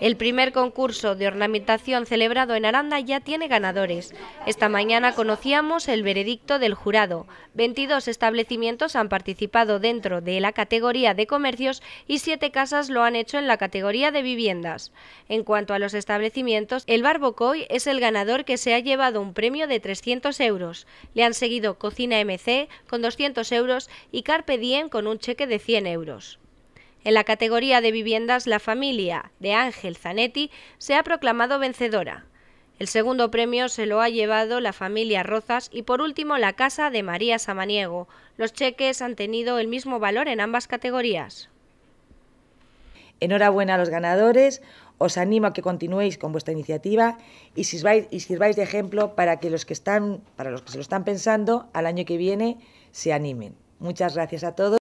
El primer concurso de ornamentación celebrado en Aranda ya tiene ganadores. Esta mañana conocíamos el veredicto del jurado. 22 establecimientos han participado dentro de la categoría de comercios y 7 casas lo han hecho en la categoría de viviendas. En cuanto a los establecimientos, el Barbocoy es el ganador que se ha llevado un premio de 300 euros. Le han seguido Cocina MC con 200 euros y Carpe Diem con un cheque de 100 euros. En la categoría de viviendas, la familia de Ángel Zanetti se ha proclamado vencedora. El segundo premio se lo ha llevado la familia Rozas y por último la casa de María Samaniego. Los cheques han tenido el mismo valor en ambas categorías. Enhorabuena a los ganadores, os animo a que continuéis con vuestra iniciativa y sirváis, de ejemplo para que los que están, para los que se lo están pensando, al año que viene se animen. Muchas gracias a todos.